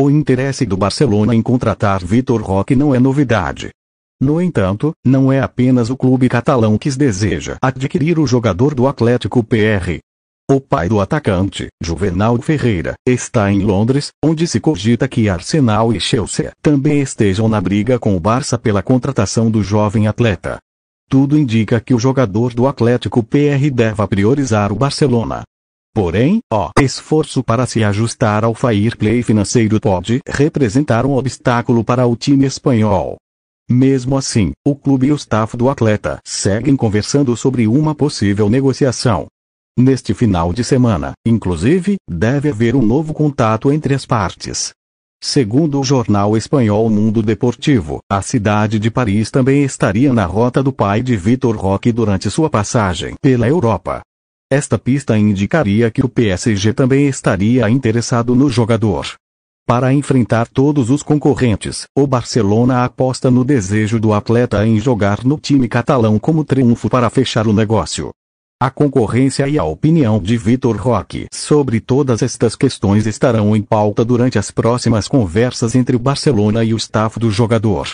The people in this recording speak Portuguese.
O interesse do Barcelona em contratar Vitor Roque não é novidade. No entanto, não é apenas o clube catalão que deseja adquirir o jogador do Atlético PR. O pai do atacante, Juvenal Ferreira, está em Londres, onde se cogita que Arsenal e Chelsea também estejam na briga com o Barça pela contratação do jovem atleta. Tudo indica que o jogador do Atlético PR deva priorizar o Barcelona, Porém, o esforço para se ajustar ao fair play financeiro pode representar um obstáculo para o time espanhol. Mesmo assim, o clube e o staff do atleta seguem conversando sobre uma possível negociação. Neste final de semana, inclusive, deve haver um novo contato entre as partes. Segundo o jornal espanhol Mundo Deportivo, a cidade de Paris também estaria na rota do pai de Vitor Roque durante sua passagem pela Europa. Esta pista indicaria que o PSG também estaria interessado no jogador. Para enfrentar todos os concorrentes, o Barcelona aposta no desejo do atleta em jogar no time catalão como triunfo para fechar o negócio. A concorrência e a opinião de Vitor Roque sobre todas estas questões estarão em pauta durante as próximas conversas entre o Barcelona e o staff do jogador.